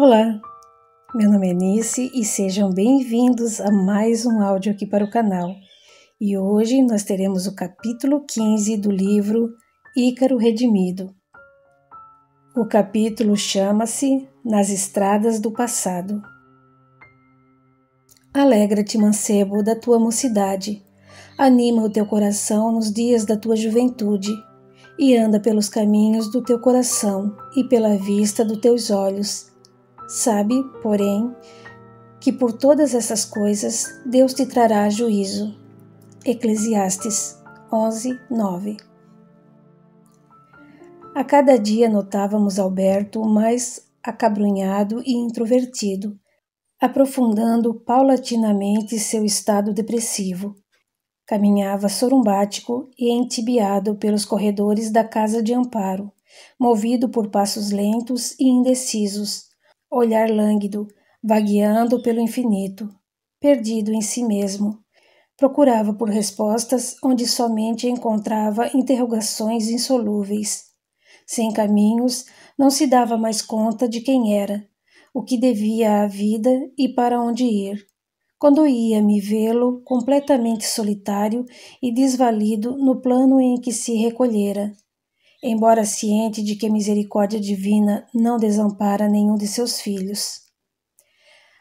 Olá, meu nome é Nice e sejam bem-vindos a mais um áudio aqui para o canal. E hoje nós teremos o capítulo 15 do livro Ícaro Redimido. O capítulo chama-se Nas Estradas do Passado. Alegra-te, mancebo, da tua mocidade. Anima o teu coração nos dias da tua juventude e anda pelos caminhos do teu coração e pela vista dos teus olhos Sabe, porém, que por todas essas coisas Deus te trará juízo. Eclesiastes 11, 9. A cada dia notávamos Alberto mais acabrunhado e introvertido, aprofundando paulatinamente seu estado depressivo. Caminhava sorumbático e entibiado pelos corredores da casa de amparo, movido por passos lentos e indecisos, olhar lânguido, vagueando pelo infinito, perdido em si mesmo. Procurava por respostas onde somente encontrava interrogações insolúveis. Sem caminhos, não se dava mais conta de quem era, o que devia à vida e para onde ir. Quando ia-me vê-lo completamente solitário e desvalido no plano em que se recolhera, embora ciente de que a misericórdia divina não desampara nenhum de seus filhos.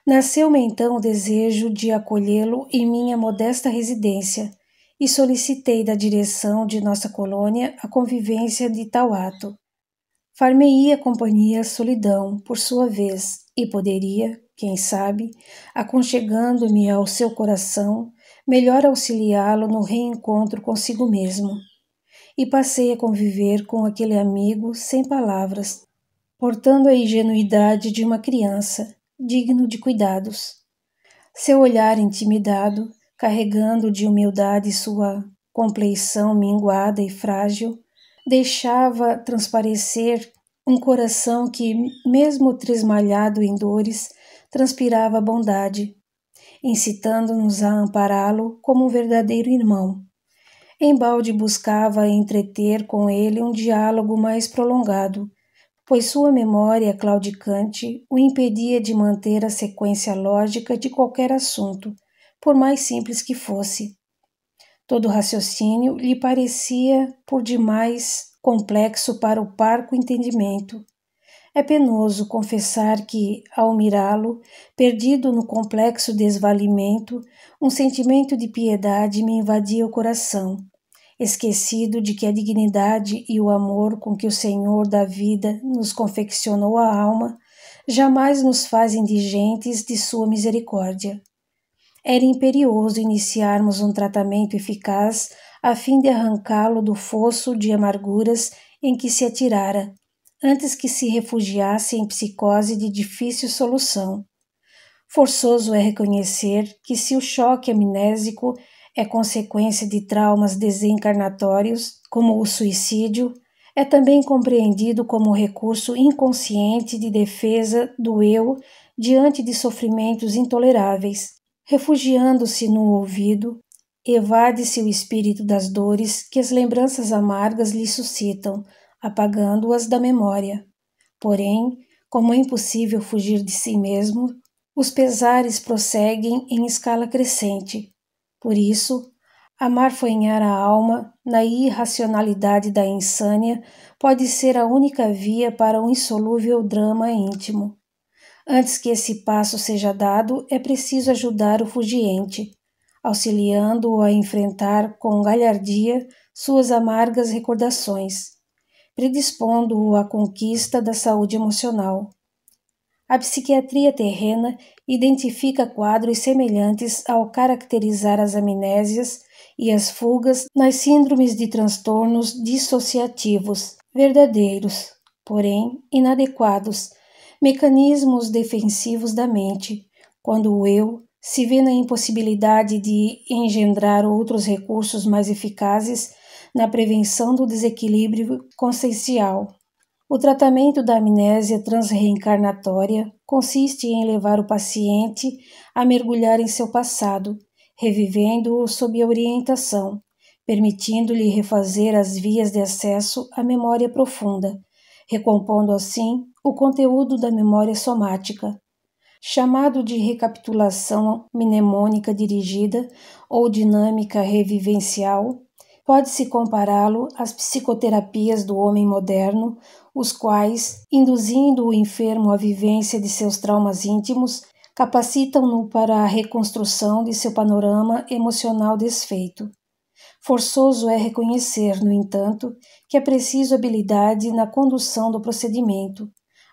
Nasceu-me então o desejo de acolhê-lo em minha modesta residência e solicitei da direção de nossa colônia a convivência de tal ato. Farmei a ia companhia solidão, por sua vez, e poderia, quem sabe, aconchegando-me ao seu coração, melhor auxiliá-lo no reencontro consigo mesmo e passei a conviver com aquele amigo sem palavras, portando a ingenuidade de uma criança, digno de cuidados. Seu olhar intimidado, carregando de humildade sua compleição minguada e frágil, deixava transparecer um coração que, mesmo tresmalhado em dores, transpirava bondade, incitando-nos a ampará-lo como um verdadeiro irmão. Embalde buscava entreter com ele um diálogo mais prolongado, pois sua memória claudicante o impedia de manter a sequência lógica de qualquer assunto, por mais simples que fosse. Todo raciocínio lhe parecia por demais complexo para o parco entendimento. É penoso confessar que, ao mirá-lo, perdido no complexo desvalimento, um sentimento de piedade me invadia o coração, esquecido de que a dignidade e o amor com que o Senhor da vida nos confeccionou a alma jamais nos fazem indigentes de sua misericórdia. Era imperioso iniciarmos um tratamento eficaz a fim de arrancá-lo do fosso de amarguras em que se atirara antes que se refugiasse em psicose de difícil solução. Forçoso é reconhecer que, se o choque amnésico é consequência de traumas desencarnatórios, como o suicídio, é também compreendido como recurso inconsciente de defesa do eu diante de sofrimentos intoleráveis. Refugiando-se no ouvido, evade-se o espírito das dores que as lembranças amargas lhe suscitam, apagando-as da memória. Porém, como é impossível fugir de si mesmo, os pesares prosseguem em escala crescente. Por isso, amarfanhar a alma na irracionalidade da insânia pode ser a única via para um insolúvel drama íntimo. Antes que esse passo seja dado, é preciso ajudar o fugiente, auxiliando-o a enfrentar com galhardia suas amargas recordações predispondo-o à conquista da saúde emocional. A psiquiatria terrena identifica quadros semelhantes ao caracterizar as amnésias e as fugas nas síndromes de transtornos dissociativos, verdadeiros, porém inadequados, mecanismos defensivos da mente, quando o eu se vê na impossibilidade de engendrar outros recursos mais eficazes na prevenção do desequilíbrio consciencial. O tratamento da amnésia transreencarnatória consiste em levar o paciente a mergulhar em seu passado, revivendo-o sob orientação, permitindo-lhe refazer as vias de acesso à memória profunda, recompondo assim o conteúdo da memória somática. Chamado de recapitulação mnemônica dirigida ou dinâmica revivencial, pode-se compará-lo às psicoterapias do homem moderno, os quais, induzindo o enfermo à vivência de seus traumas íntimos, capacitam-no para a reconstrução de seu panorama emocional desfeito. Forçoso é reconhecer, no entanto, que é preciso habilidade na condução do procedimento,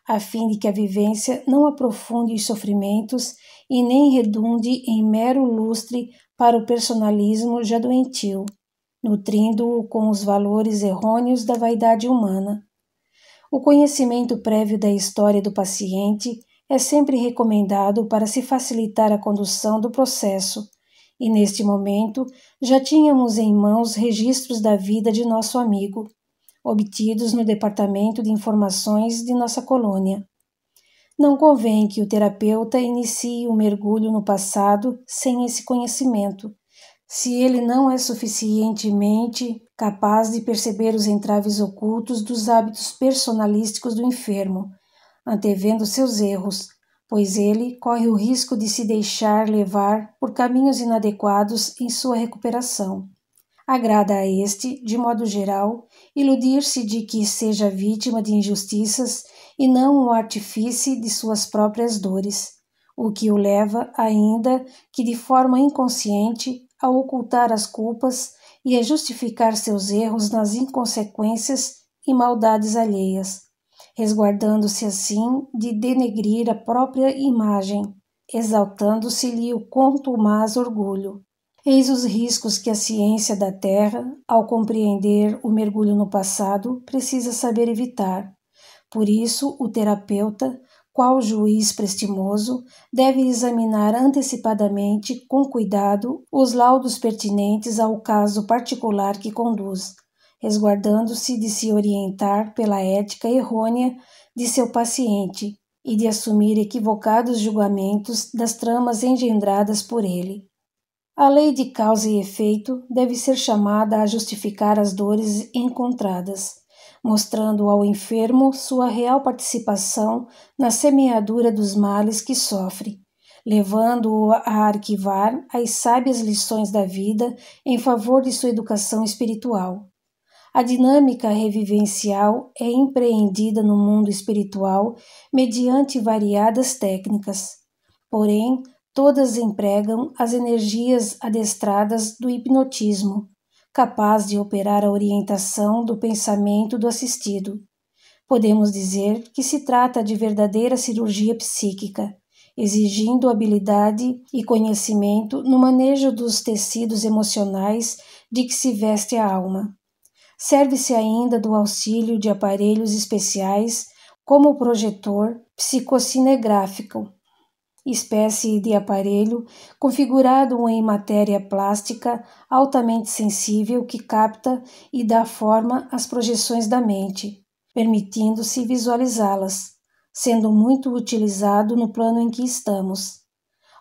a fim de que a vivência não aprofunde os sofrimentos e nem redunde em mero lustre para o personalismo já doentio nutrindo-o com os valores errôneos da vaidade humana. O conhecimento prévio da história do paciente é sempre recomendado para se facilitar a condução do processo, e neste momento já tínhamos em mãos registros da vida de nosso amigo, obtidos no Departamento de Informações de nossa colônia. Não convém que o terapeuta inicie o um mergulho no passado sem esse conhecimento, se ele não é suficientemente capaz de perceber os entraves ocultos dos hábitos personalísticos do enfermo, antevendo seus erros, pois ele corre o risco de se deixar levar por caminhos inadequados em sua recuperação. Agrada a este, de modo geral, iludir-se de que seja vítima de injustiças e não o artifício de suas próprias dores, o que o leva, ainda que de forma inconsciente, a ocultar as culpas e a justificar seus erros nas inconsequências e maldades alheias, resguardando-se assim de denegrir a própria imagem, exaltando-se-lhe o quanto mais orgulho. Eis os riscos que a ciência da Terra, ao compreender o mergulho no passado, precisa saber evitar. Por isso, o terapeuta, qual juiz prestimoso deve examinar antecipadamente, com cuidado, os laudos pertinentes ao caso particular que conduz, resguardando-se de se orientar pela ética errônea de seu paciente e de assumir equivocados julgamentos das tramas engendradas por ele. A lei de causa e efeito deve ser chamada a justificar as dores encontradas mostrando ao enfermo sua real participação na semeadura dos males que sofre, levando-o a arquivar as sábias lições da vida em favor de sua educação espiritual. A dinâmica revivencial é empreendida no mundo espiritual mediante variadas técnicas, porém, todas empregam as energias adestradas do hipnotismo capaz de operar a orientação do pensamento do assistido. Podemos dizer que se trata de verdadeira cirurgia psíquica, exigindo habilidade e conhecimento no manejo dos tecidos emocionais de que se veste a alma. Serve-se ainda do auxílio de aparelhos especiais, como o projetor psicocinegráfico, espécie de aparelho configurado em matéria plástica altamente sensível que capta e dá forma às projeções da mente, permitindo-se visualizá-las, sendo muito utilizado no plano em que estamos.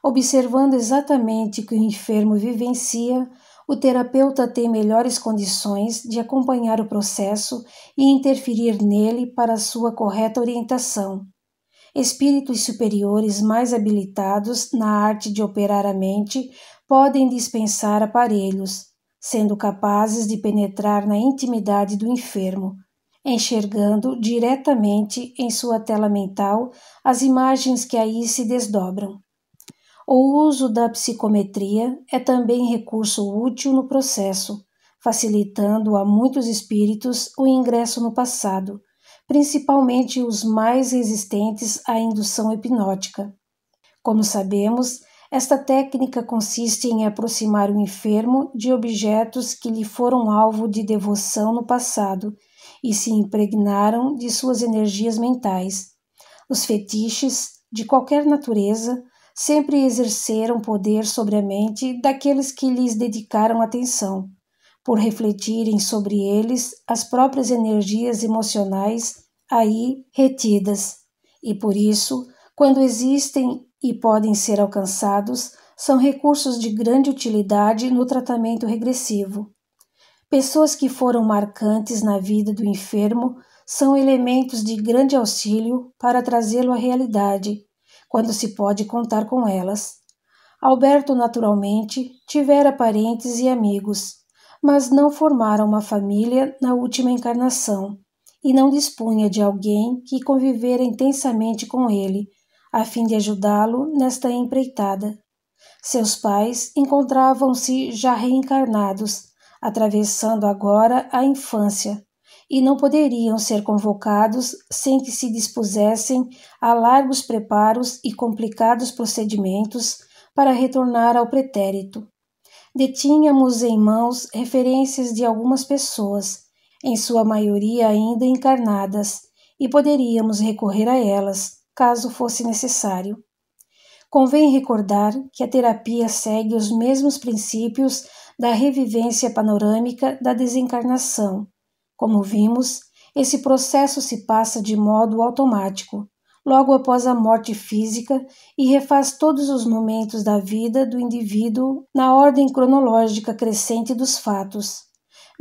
Observando exatamente o que o enfermo vivencia, o terapeuta tem melhores condições de acompanhar o processo e interferir nele para sua correta orientação Espíritos superiores mais habilitados na arte de operar a mente podem dispensar aparelhos, sendo capazes de penetrar na intimidade do enfermo, enxergando diretamente em sua tela mental as imagens que aí se desdobram. O uso da psicometria é também recurso útil no processo, facilitando a muitos espíritos o ingresso no passado, principalmente os mais resistentes à indução hipnótica. Como sabemos, esta técnica consiste em aproximar o enfermo de objetos que lhe foram alvo de devoção no passado e se impregnaram de suas energias mentais. Os fetiches, de qualquer natureza, sempre exerceram poder sobre a mente daqueles que lhes dedicaram atenção. Por refletirem sobre eles, as próprias energias emocionais aí retidas, e por isso, quando existem e podem ser alcançados, são recursos de grande utilidade no tratamento regressivo. Pessoas que foram marcantes na vida do enfermo são elementos de grande auxílio para trazê-lo à realidade, quando se pode contar com elas. Alberto, naturalmente, tivera parentes e amigos, mas não formaram uma família na última encarnação e não dispunha de alguém que convivera intensamente com ele, a fim de ajudá-lo nesta empreitada. Seus pais encontravam-se já reencarnados, atravessando agora a infância, e não poderiam ser convocados sem que se dispusessem a largos preparos e complicados procedimentos para retornar ao pretérito. Detínhamos em mãos referências de algumas pessoas em sua maioria ainda encarnadas, e poderíamos recorrer a elas, caso fosse necessário. Convém recordar que a terapia segue os mesmos princípios da revivência panorâmica da desencarnação. Como vimos, esse processo se passa de modo automático, logo após a morte física, e refaz todos os momentos da vida do indivíduo na ordem cronológica crescente dos fatos.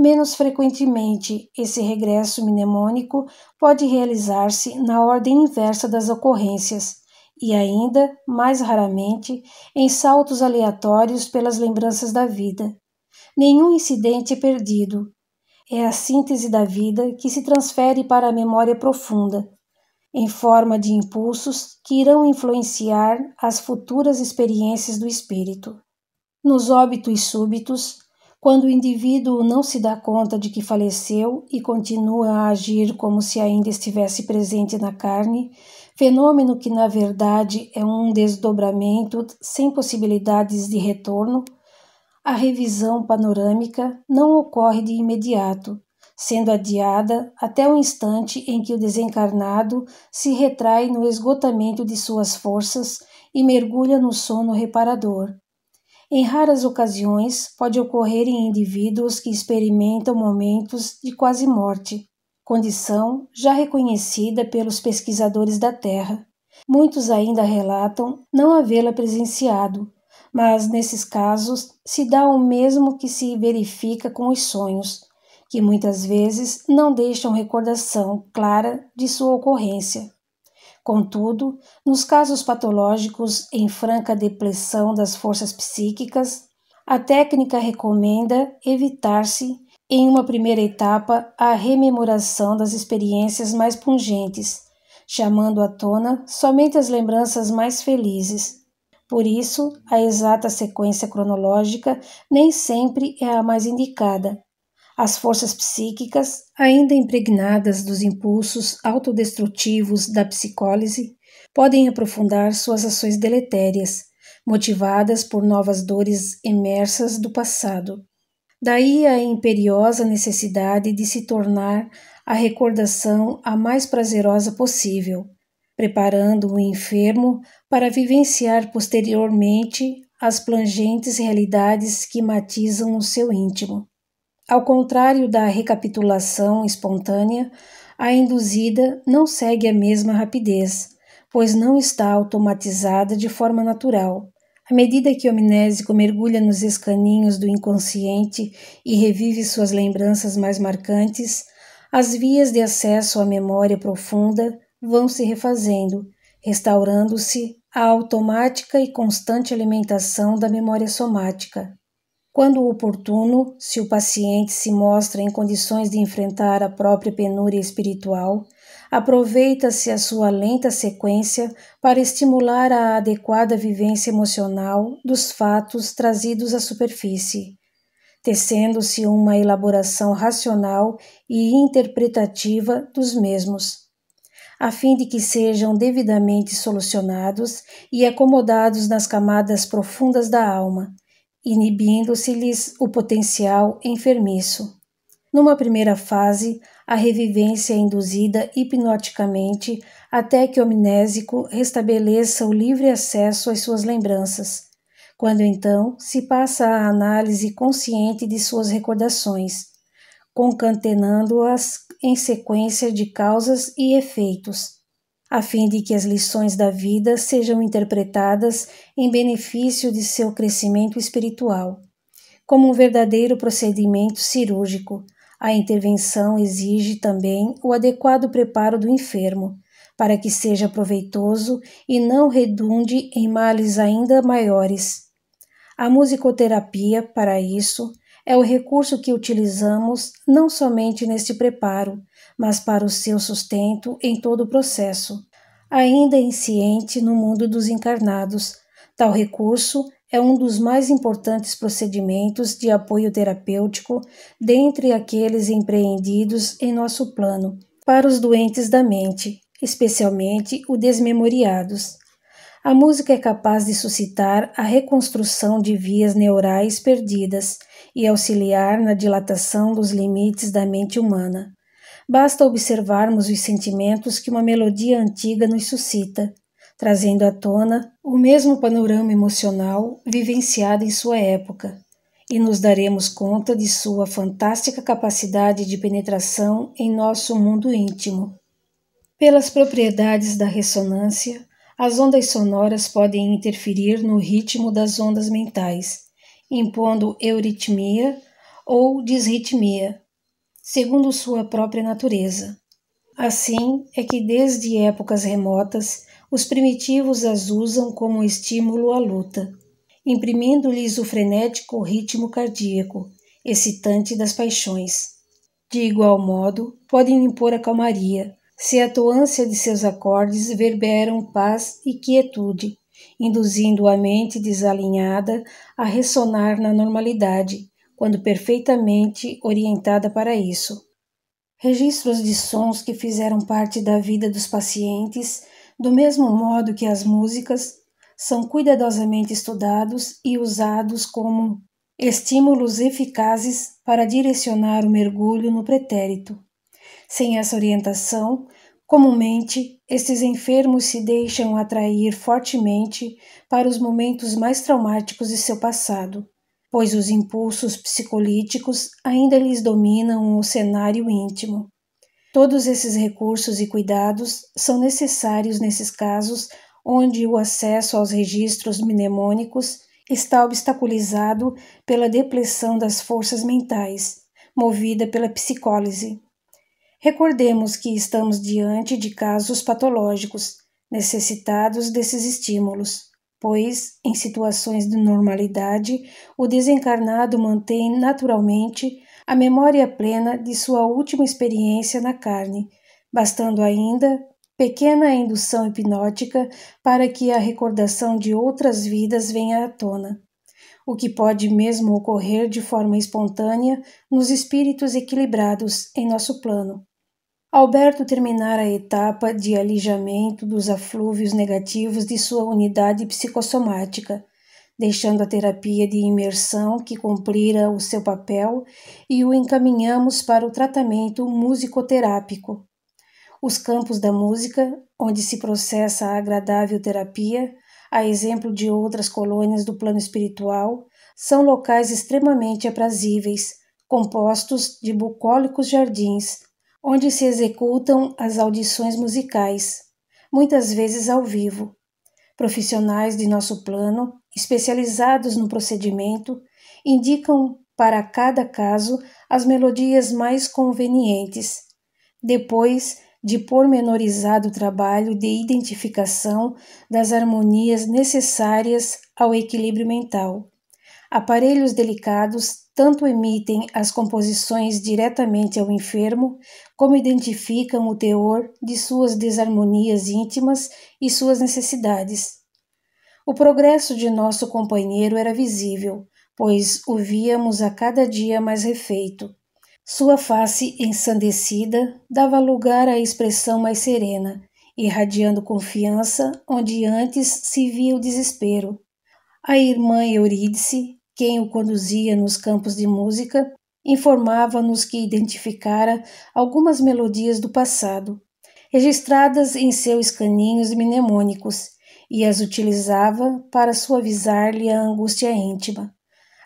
Menos frequentemente, esse regresso mnemônico pode realizar-se na ordem inversa das ocorrências e ainda, mais raramente, em saltos aleatórios pelas lembranças da vida. Nenhum incidente é perdido. É a síntese da vida que se transfere para a memória profunda, em forma de impulsos que irão influenciar as futuras experiências do espírito. Nos óbitos súbitos, quando o indivíduo não se dá conta de que faleceu e continua a agir como se ainda estivesse presente na carne, fenômeno que na verdade é um desdobramento sem possibilidades de retorno, a revisão panorâmica não ocorre de imediato, sendo adiada até o instante em que o desencarnado se retrai no esgotamento de suas forças e mergulha no sono reparador em raras ocasiões, pode ocorrer em indivíduos que experimentam momentos de quase morte, condição já reconhecida pelos pesquisadores da Terra. Muitos ainda relatam não havê-la presenciado, mas nesses casos se dá o mesmo que se verifica com os sonhos, que muitas vezes não deixam recordação clara de sua ocorrência. Contudo, nos casos patológicos em franca depressão das forças psíquicas, a técnica recomenda evitar-se, em uma primeira etapa, a rememoração das experiências mais pungentes, chamando à tona somente as lembranças mais felizes. Por isso, a exata sequência cronológica nem sempre é a mais indicada, as forças psíquicas, ainda impregnadas dos impulsos autodestrutivos da psicólise, podem aprofundar suas ações deletérias, motivadas por novas dores emersas do passado. Daí a imperiosa necessidade de se tornar a recordação a mais prazerosa possível, preparando o enfermo para vivenciar posteriormente as plangentes realidades que matizam o seu íntimo. Ao contrário da recapitulação espontânea, a induzida não segue a mesma rapidez, pois não está automatizada de forma natural. À medida que o amnésico mergulha nos escaninhos do inconsciente e revive suas lembranças mais marcantes, as vias de acesso à memória profunda vão se refazendo, restaurando-se a automática e constante alimentação da memória somática. Quando oportuno, se o paciente se mostra em condições de enfrentar a própria penúria espiritual, aproveita-se a sua lenta sequência para estimular a adequada vivência emocional dos fatos trazidos à superfície, tecendo-se uma elaboração racional e interpretativa dos mesmos, a fim de que sejam devidamente solucionados e acomodados nas camadas profundas da alma inibindo-se-lhes o potencial enfermiço. Numa primeira fase, a revivência é induzida hipnoticamente até que o amnésico restabeleça o livre acesso às suas lembranças, quando então se passa à análise consciente de suas recordações, concatenando-as em sequência de causas e efeitos a fim de que as lições da vida sejam interpretadas em benefício de seu crescimento espiritual. Como um verdadeiro procedimento cirúrgico, a intervenção exige também o adequado preparo do enfermo, para que seja proveitoso e não redunde em males ainda maiores. A musicoterapia, para isso, é o recurso que utilizamos não somente neste preparo, mas para o seu sustento em todo o processo. Ainda inciente no mundo dos encarnados, tal recurso é um dos mais importantes procedimentos de apoio terapêutico dentre aqueles empreendidos em nosso plano para os doentes da mente, especialmente os desmemoriados. A música é capaz de suscitar a reconstrução de vias neurais perdidas e auxiliar na dilatação dos limites da mente humana. Basta observarmos os sentimentos que uma melodia antiga nos suscita, trazendo à tona o mesmo panorama emocional vivenciado em sua época, e nos daremos conta de sua fantástica capacidade de penetração em nosso mundo íntimo. Pelas propriedades da ressonância, as ondas sonoras podem interferir no ritmo das ondas mentais, impondo euritmia ou disritmia, segundo sua própria natureza. Assim é que desde épocas remotas os primitivos as usam como estímulo à luta, imprimindo-lhes o frenético ritmo cardíaco, excitante das paixões. De igual modo, podem impor a calmaria, se a toância de seus acordes verberam paz e quietude, induzindo a mente desalinhada a ressonar na normalidade, quando perfeitamente orientada para isso. Registros de sons que fizeram parte da vida dos pacientes, do mesmo modo que as músicas, são cuidadosamente estudados e usados como estímulos eficazes para direcionar o mergulho no pretérito. Sem essa orientação, Comumente, estes enfermos se deixam atrair fortemente para os momentos mais traumáticos de seu passado, pois os impulsos psicolíticos ainda lhes dominam o cenário íntimo. Todos esses recursos e cuidados são necessários nesses casos onde o acesso aos registros mnemônicos está obstaculizado pela depressão das forças mentais, movida pela psicólise. Recordemos que estamos diante de casos patológicos, necessitados desses estímulos pois, em situações de normalidade, o desencarnado mantém naturalmente a memória plena de sua última experiência na carne, bastando ainda pequena indução hipnótica para que a recordação de outras vidas venha à tona o que pode mesmo ocorrer de forma espontânea nos espíritos equilibrados em nosso plano. Alberto terminara a etapa de alijamento dos aflúvios negativos de sua unidade psicossomática, deixando a terapia de imersão que cumprira o seu papel e o encaminhamos para o tratamento musicoterápico. Os campos da música, onde se processa a agradável terapia, a exemplo de outras colônias do plano espiritual, são locais extremamente aprazíveis, compostos de bucólicos jardins onde se executam as audições musicais, muitas vezes ao vivo. Profissionais de nosso plano, especializados no procedimento, indicam para cada caso as melodias mais convenientes. Depois de pormenorizado trabalho de identificação das harmonias necessárias ao equilíbrio mental. Aparelhos delicados tanto emitem as composições diretamente ao enfermo, como identificam o teor de suas desarmonias íntimas e suas necessidades. O progresso de nosso companheiro era visível, pois o víamos a cada dia mais refeito. Sua face ensandecida dava lugar à expressão mais serena, irradiando confiança onde antes se via o desespero a irmã Eurídice, quem o conduzia nos campos de música, informava-nos que identificara algumas melodias do passado, registradas em seus caninhos mnemônicos, e as utilizava para suavizar-lhe a angústia íntima.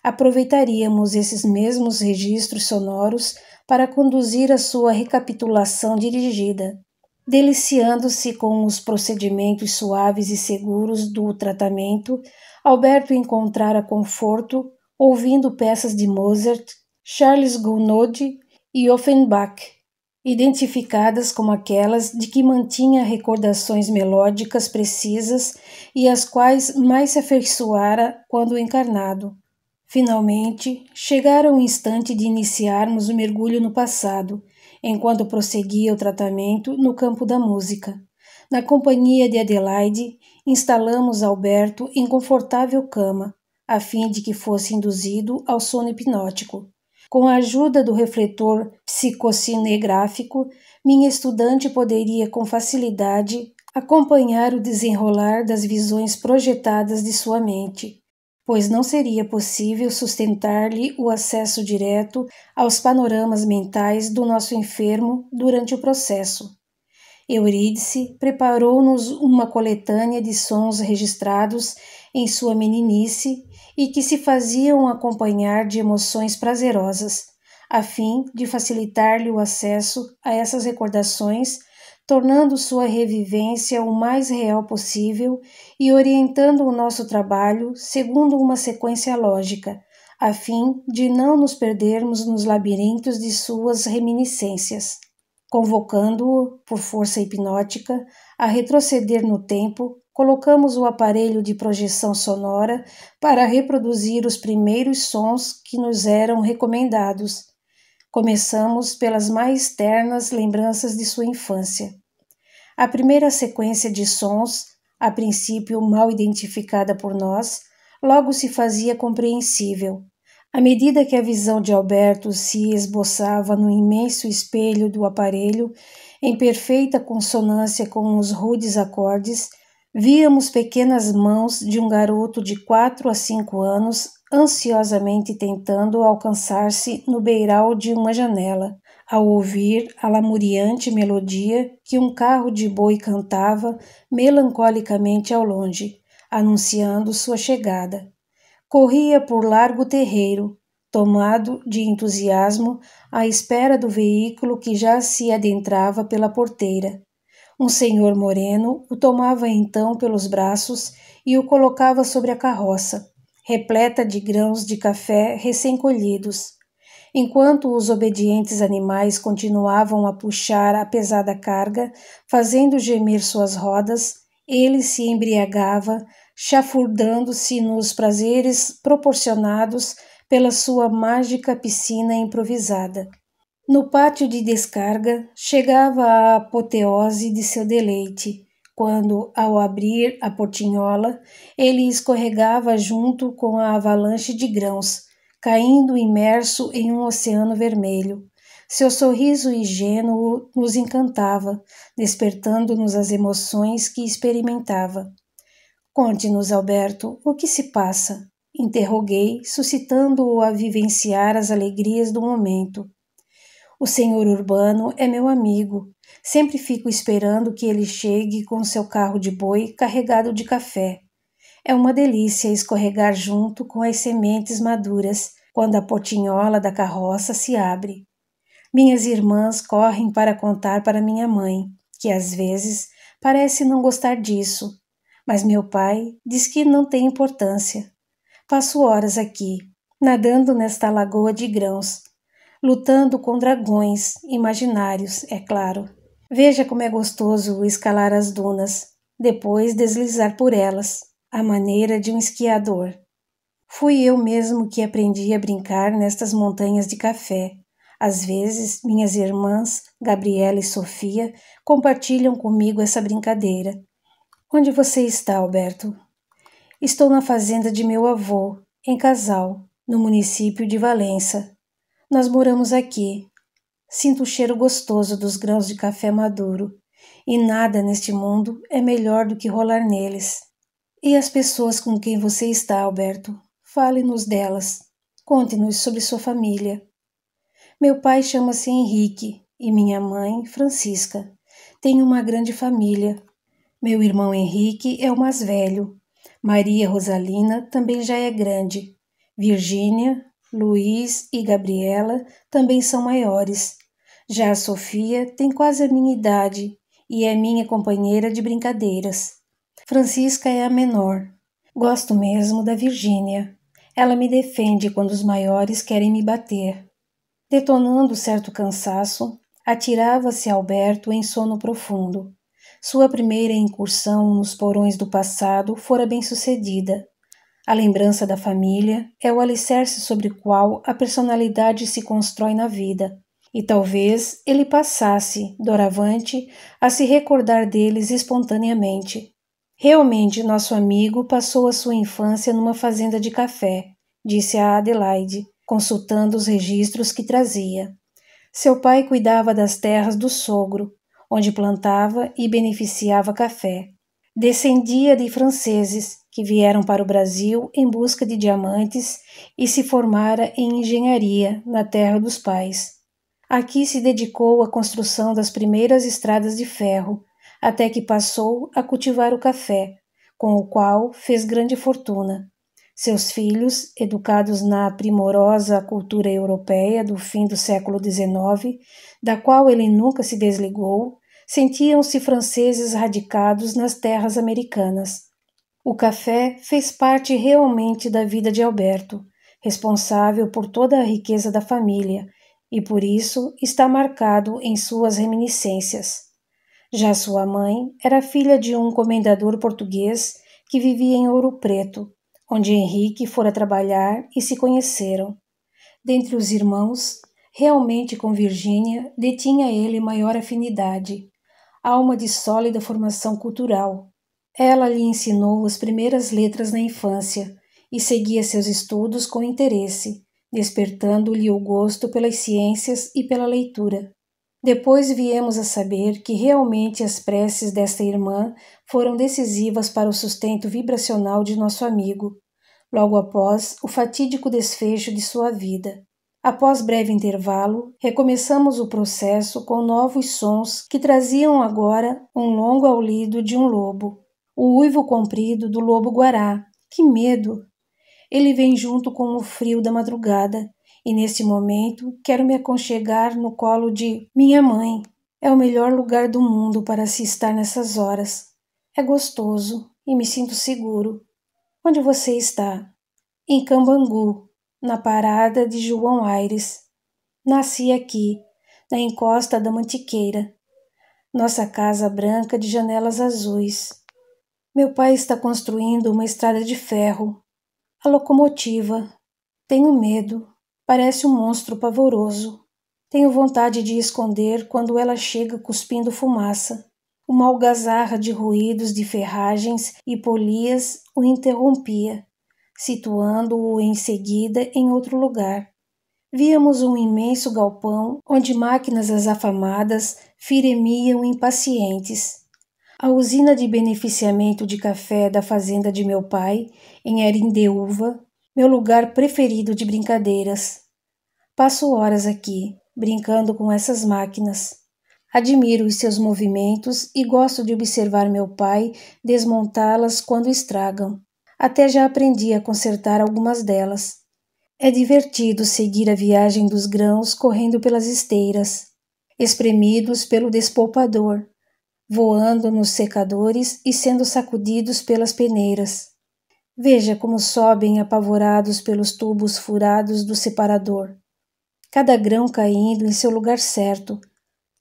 Aproveitaríamos esses mesmos registros sonoros para conduzir a sua recapitulação dirigida, deliciando-se com os procedimentos suaves e seguros do tratamento Alberto encontrara conforto ouvindo peças de Mozart, Charles Gounod e Offenbach, identificadas como aquelas de que mantinha recordações melódicas precisas e às quais mais se afeiçoara quando encarnado. Finalmente, chegara o instante de iniciarmos o mergulho no passado, enquanto prosseguia o tratamento no campo da música. Na companhia de Adelaide instalamos Alberto em confortável cama, a fim de que fosse induzido ao sono hipnótico. Com a ajuda do refletor psicocinegráfico, minha estudante poderia com facilidade acompanhar o desenrolar das visões projetadas de sua mente, pois não seria possível sustentar-lhe o acesso direto aos panoramas mentais do nosso enfermo durante o processo. Eurídice preparou-nos uma coletânea de sons registrados em sua meninice e que se faziam acompanhar de emoções prazerosas, a fim de facilitar-lhe o acesso a essas recordações, tornando sua revivência o mais real possível e orientando o nosso trabalho segundo uma sequência lógica, a fim de não nos perdermos nos labirintos de suas reminiscências. Convocando-o, por força hipnótica, a retroceder no tempo, colocamos o aparelho de projeção sonora para reproduzir os primeiros sons que nos eram recomendados. Começamos pelas mais ternas lembranças de sua infância. A primeira sequência de sons, a princípio mal identificada por nós, logo se fazia compreensível. À medida que a visão de Alberto se esboçava no imenso espelho do aparelho, em perfeita consonância com os rudes acordes, víamos pequenas mãos de um garoto de quatro a cinco anos ansiosamente tentando alcançar-se no beiral de uma janela, ao ouvir a lamuriante melodia que um carro de boi cantava melancolicamente ao longe, anunciando sua chegada corria por largo terreiro, tomado de entusiasmo à espera do veículo que já se adentrava pela porteira. Um senhor moreno o tomava então pelos braços e o colocava sobre a carroça, repleta de grãos de café recém-colhidos. Enquanto os obedientes animais continuavam a puxar a pesada carga, fazendo gemer suas rodas, ele se embriagava chafurdando-se nos prazeres proporcionados pela sua mágica piscina improvisada. No pátio de descarga chegava a apoteose de seu deleite, quando, ao abrir a portinhola, ele escorregava junto com a avalanche de grãos, caindo imerso em um oceano vermelho. Seu sorriso ingênuo nos encantava, despertando-nos as emoções que experimentava. Conte-nos, Alberto, o que se passa? Interroguei, suscitando-o a vivenciar as alegrias do momento. O senhor Urbano é meu amigo. Sempre fico esperando que ele chegue com seu carro de boi carregado de café. É uma delícia escorregar junto com as sementes maduras quando a portinhola da carroça se abre. Minhas irmãs correm para contar para minha mãe, que às vezes parece não gostar disso, mas meu pai diz que não tem importância. Passo horas aqui, nadando nesta lagoa de grãos, lutando com dragões imaginários, é claro. Veja como é gostoso escalar as dunas, depois deslizar por elas, à maneira de um esquiador. Fui eu mesmo que aprendi a brincar nestas montanhas de café. Às vezes, minhas irmãs, Gabriela e Sofia, compartilham comigo essa brincadeira. Onde você está, Alberto? Estou na fazenda de meu avô, em Casal, no município de Valença. Nós moramos aqui. Sinto o cheiro gostoso dos grãos de café maduro, e nada neste mundo é melhor do que rolar neles. E as pessoas com quem você está, Alberto? Fale-nos delas. Conte-nos sobre sua família. Meu pai chama-se Henrique e minha mãe, Francisca. Tenho uma grande família. Meu irmão Henrique é o mais velho. Maria Rosalina também já é grande. Virgínia, Luiz e Gabriela também são maiores. Já a Sofia tem quase a minha idade e é minha companheira de brincadeiras. Francisca é a menor. Gosto mesmo da Virgínia. Ela me defende quando os maiores querem me bater. Detonando certo cansaço, atirava-se Alberto em sono profundo. Sua primeira incursão nos porões do passado fora bem sucedida. A lembrança da família é o alicerce sobre o qual a personalidade se constrói na vida, e talvez ele passasse, doravante, a se recordar deles espontaneamente. Realmente, nosso amigo passou a sua infância numa fazenda de café, disse a Adelaide, consultando os registros que trazia. Seu pai cuidava das terras do sogro, onde plantava e beneficiava café. Descendia de franceses que vieram para o Brasil em busca de diamantes e se formara em engenharia na terra dos pais. Aqui se dedicou à construção das primeiras estradas de ferro, até que passou a cultivar o café, com o qual fez grande fortuna. Seus filhos, educados na primorosa cultura europeia do fim do século XIX, da qual ele nunca se desligou, sentiam-se franceses radicados nas terras americanas. O café fez parte realmente da vida de Alberto, responsável por toda a riqueza da família, e por isso está marcado em suas reminiscências. Já sua mãe era filha de um comendador português que vivia em Ouro Preto, onde Henrique fora trabalhar e se conheceram. Dentre os irmãos, Realmente com Virgínia detinha ele maior afinidade, alma de sólida formação cultural. Ela lhe ensinou as primeiras letras na infância e seguia seus estudos com interesse, despertando-lhe o gosto pelas ciências e pela leitura. Depois viemos a saber que realmente as preces desta irmã foram decisivas para o sustento vibracional de nosso amigo, logo após o fatídico desfecho de sua vida. Após breve intervalo, recomeçamos o processo com novos sons que traziam agora um longo aulido de um lobo, o uivo comprido do lobo guará. Que medo! Ele vem junto com o frio da madrugada, e nesse momento quero me aconchegar no colo de minha mãe. É o melhor lugar do mundo para se estar nessas horas. É gostoso e me sinto seguro. Onde você está? Em Cambangu, na parada de João Aires. Nasci aqui, na encosta da Mantiqueira. Nossa casa branca de janelas azuis. Meu pai está construindo uma estrada de ferro. A locomotiva. Tenho medo. Parece um monstro pavoroso. Tenho vontade de esconder quando ela chega cuspindo fumaça. Uma algazarra de ruídos de ferragens e polias o interrompia situando-o em seguida em outro lugar. Víamos um imenso galpão onde máquinas azafamadas firemiam impacientes. A usina de beneficiamento de café da fazenda de meu pai, em Erindeúva, meu lugar preferido de brincadeiras. Passo horas aqui, brincando com essas máquinas. Admiro os seus movimentos e gosto de observar meu pai desmontá-las quando estragam. Até já aprendi a consertar algumas delas. É divertido seguir a viagem dos grãos correndo pelas esteiras, espremidos pelo despolpador, voando nos secadores e sendo sacudidos pelas peneiras. Veja como sobem apavorados pelos tubos furados do separador. Cada grão caindo em seu lugar certo,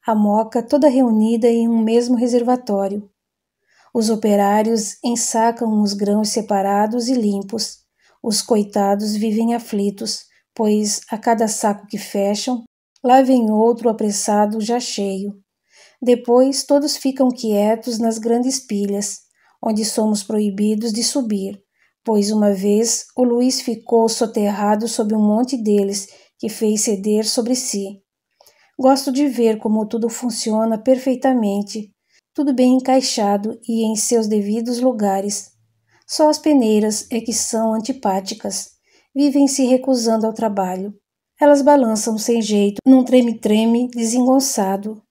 a moca toda reunida em um mesmo reservatório. Os operários ensacam os grãos separados e limpos. Os coitados vivem aflitos, pois a cada saco que fecham, lá vem outro apressado já cheio. Depois todos ficam quietos nas grandes pilhas, onde somos proibidos de subir, pois uma vez o Luiz ficou soterrado sob um monte deles que fez ceder sobre si. Gosto de ver como tudo funciona perfeitamente tudo bem encaixado e em seus devidos lugares. Só as peneiras é que são antipáticas, vivem se recusando ao trabalho. Elas balançam sem jeito, num treme-treme desengonçado.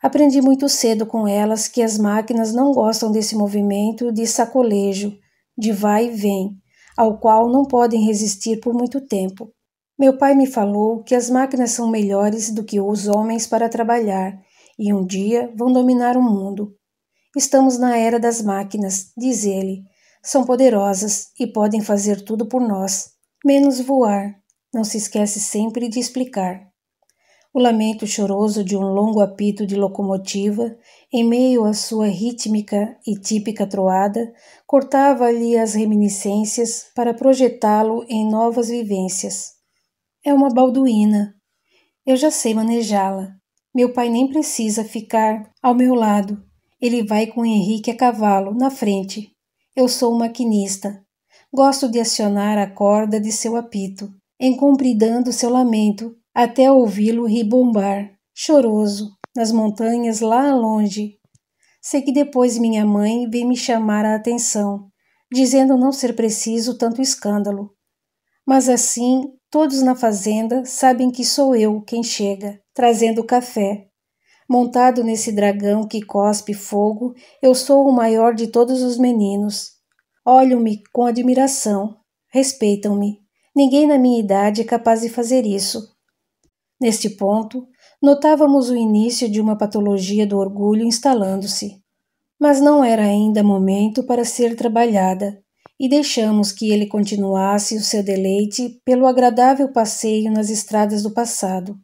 Aprendi muito cedo com elas que as máquinas não gostam desse movimento de sacolejo, de vai e vem, ao qual não podem resistir por muito tempo. Meu pai me falou que as máquinas são melhores do que os homens para trabalhar e um dia vão dominar o mundo. Estamos na era das máquinas, diz ele. São poderosas e podem fazer tudo por nós, menos voar. Não se esquece sempre de explicar. O lamento choroso de um longo apito de locomotiva, em meio à sua rítmica e típica troada, cortava-lhe as reminiscências para projetá-lo em novas vivências. É uma balduína. Eu já sei manejá-la. Meu pai nem precisa ficar ao meu lado. Ele vai com Henrique a cavalo, na frente. Eu sou maquinista. Gosto de acionar a corda de seu apito, encompridando seu lamento, até ouvi-lo ribombar, choroso, nas montanhas lá longe. Sei que depois minha mãe veio me chamar a atenção, dizendo não ser preciso tanto escândalo. Mas assim Todos na fazenda sabem que sou eu quem chega, trazendo café. Montado nesse dragão que cospe fogo, eu sou o maior de todos os meninos. Olham-me com admiração, respeitam-me. Ninguém na minha idade é capaz de fazer isso. Neste ponto, notávamos o início de uma patologia do orgulho instalando-se. Mas não era ainda momento para ser trabalhada e deixamos que ele continuasse o seu deleite pelo agradável passeio nas estradas do passado.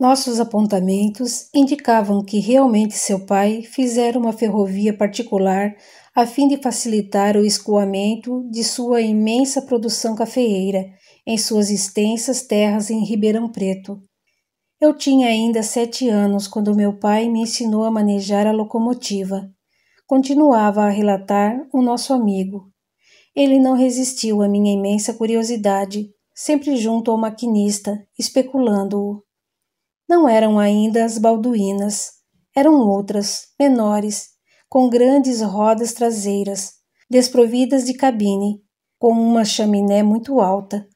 Nossos apontamentos indicavam que realmente seu pai fizera uma ferrovia particular a fim de facilitar o escoamento de sua imensa produção cafeeira em suas extensas terras em Ribeirão Preto. Eu tinha ainda sete anos quando meu pai me ensinou a manejar a locomotiva. Continuava a relatar o nosso amigo. Ele não resistiu à minha imensa curiosidade, sempre junto ao maquinista, especulando-o. Não eram ainda as balduínas, eram outras, menores, com grandes rodas traseiras, desprovidas de cabine, com uma chaminé muito alta.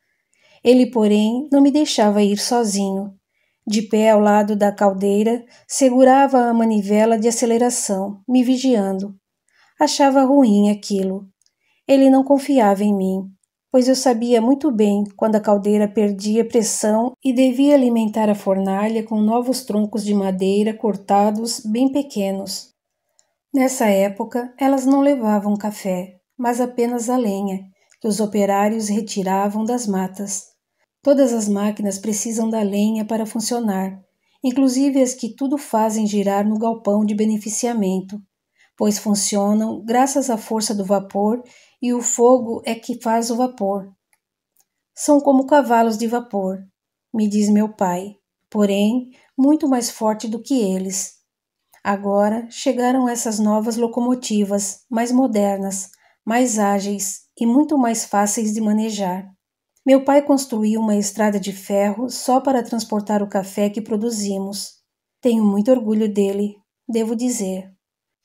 Ele, porém, não me deixava ir sozinho. De pé ao lado da caldeira, segurava a manivela de aceleração, me vigiando. Achava ruim aquilo. Ele não confiava em mim, pois eu sabia muito bem quando a caldeira perdia pressão e devia alimentar a fornalha com novos troncos de madeira cortados bem pequenos. Nessa época, elas não levavam café, mas apenas a lenha, que os operários retiravam das matas. Todas as máquinas precisam da lenha para funcionar, inclusive as que tudo fazem girar no galpão de beneficiamento, pois funcionam graças à força do vapor e o fogo é que faz o vapor. São como cavalos de vapor, me diz meu pai, porém muito mais forte do que eles. Agora chegaram essas novas locomotivas, mais modernas, mais ágeis e muito mais fáceis de manejar. Meu pai construiu uma estrada de ferro só para transportar o café que produzimos. Tenho muito orgulho dele, devo dizer.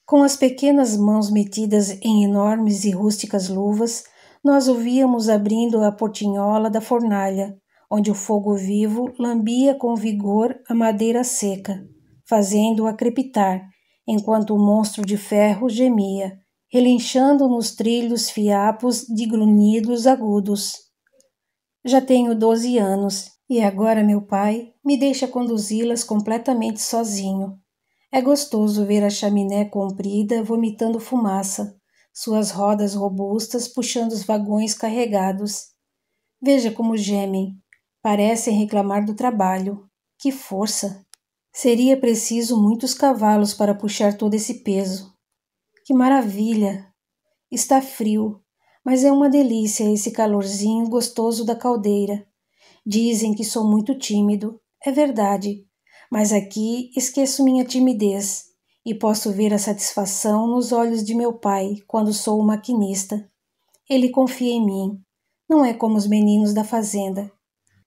Com as pequenas mãos metidas em enormes e rústicas luvas, nós o víamos abrindo a portinhola da fornalha, onde o fogo vivo lambia com vigor a madeira seca, fazendo-a crepitar, enquanto o monstro de ferro gemia, relinchando nos trilhos fiapos de grunhidos agudos. Já tenho doze anos, e agora meu pai me deixa conduzi-las completamente sozinho, é gostoso ver a chaminé comprida vomitando fumaça, suas rodas robustas puxando os vagões carregados. Veja como gemem. Parecem reclamar do trabalho. Que força! Seria preciso muitos cavalos para puxar todo esse peso. Que maravilha! Está frio, mas é uma delícia esse calorzinho gostoso da caldeira. Dizem que sou muito tímido. É verdade, mas aqui esqueço minha timidez e posso ver a satisfação nos olhos de meu pai quando sou o maquinista. Ele confia em mim. Não é como os meninos da fazenda.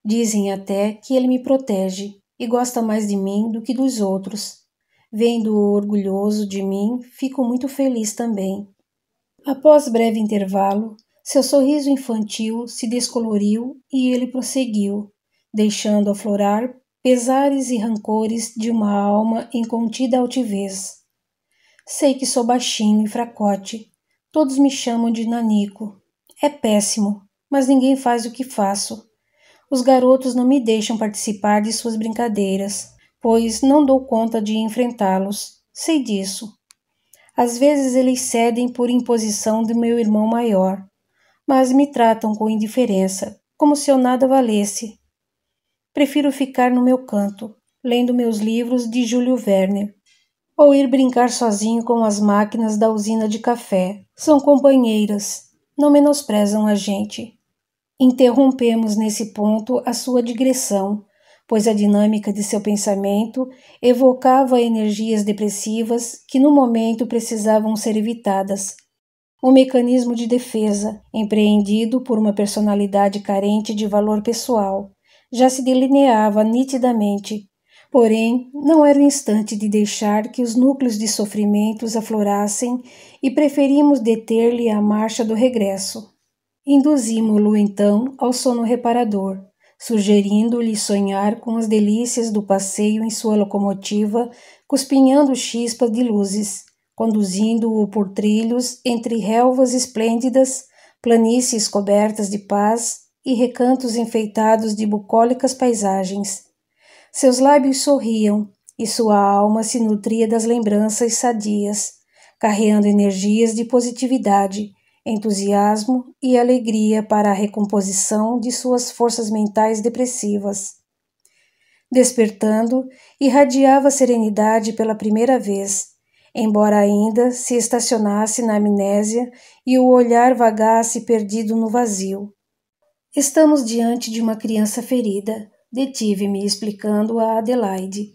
Dizem até que ele me protege e gosta mais de mim do que dos outros. Vendo-o orgulhoso de mim, fico muito feliz também. Após breve intervalo, seu sorriso infantil se descoloriu e ele prosseguiu, deixando aflorar pesares e rancores de uma alma em contida altivez. Sei que sou baixinho e fracote, todos me chamam de nanico. É péssimo, mas ninguém faz o que faço. Os garotos não me deixam participar de suas brincadeiras, pois não dou conta de enfrentá-los. Sei disso. Às vezes eles cedem por imposição do meu irmão maior, mas me tratam com indiferença, como se eu nada valesse, prefiro ficar no meu canto, lendo meus livros de Júlio Werner, ou ir brincar sozinho com as máquinas da usina de café. São companheiras, não menosprezam a gente. Interrompemos nesse ponto a sua digressão, pois a dinâmica de seu pensamento evocava energias depressivas que no momento precisavam ser evitadas. Um mecanismo de defesa empreendido por uma personalidade carente de valor pessoal, já se delineava nitidamente. Porém, não era o instante de deixar que os núcleos de sofrimentos aflorassem e preferimos deter-lhe a marcha do regresso. Induzimo-lo, então, ao sono reparador, sugerindo-lhe sonhar com as delícias do passeio em sua locomotiva, cuspinhando chispas de luzes, conduzindo-o por trilhos entre relvas esplêndidas, planícies cobertas de paz e recantos enfeitados de bucólicas paisagens. Seus lábios sorriam e sua alma se nutria das lembranças sadias, carreando energias de positividade, entusiasmo e alegria para a recomposição de suas forças mentais depressivas. Despertando, irradiava serenidade pela primeira vez, embora ainda se estacionasse na amnésia e o olhar vagasse perdido no vazio. Estamos diante de uma criança ferida. Detive-me explicando a Adelaide.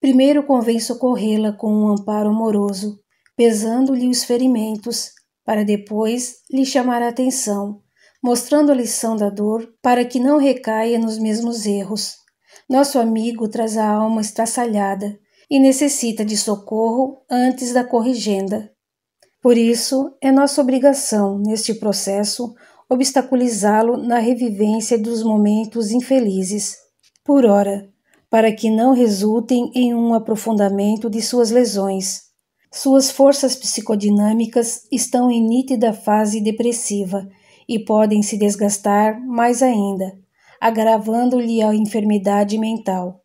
Primeiro convém socorrê-la com um amparo amoroso, pesando-lhe os ferimentos, para depois lhe chamar a atenção, mostrando a lição da dor para que não recaia nos mesmos erros. Nosso amigo traz a alma estraçalhada e necessita de socorro antes da corrigenda. Por isso, é nossa obrigação, neste processo, obstaculizá-lo na revivência dos momentos infelizes, por hora, para que não resultem em um aprofundamento de suas lesões. Suas forças psicodinâmicas estão em nítida fase depressiva e podem se desgastar mais ainda, agravando-lhe a enfermidade mental.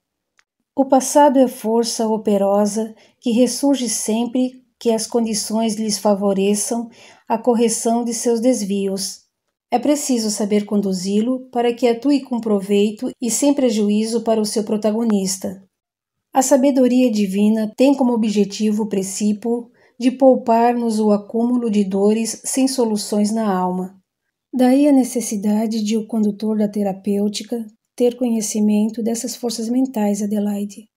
O passado é força operosa que ressurge sempre que as condições lhes favoreçam a correção de seus desvios. É preciso saber conduzi-lo para que atue com proveito e sem prejuízo para o seu protagonista. A sabedoria divina tem como objetivo o princípio de poupar-nos o acúmulo de dores sem soluções na alma. Daí a necessidade de o condutor da terapêutica ter conhecimento dessas forças mentais, Adelaide.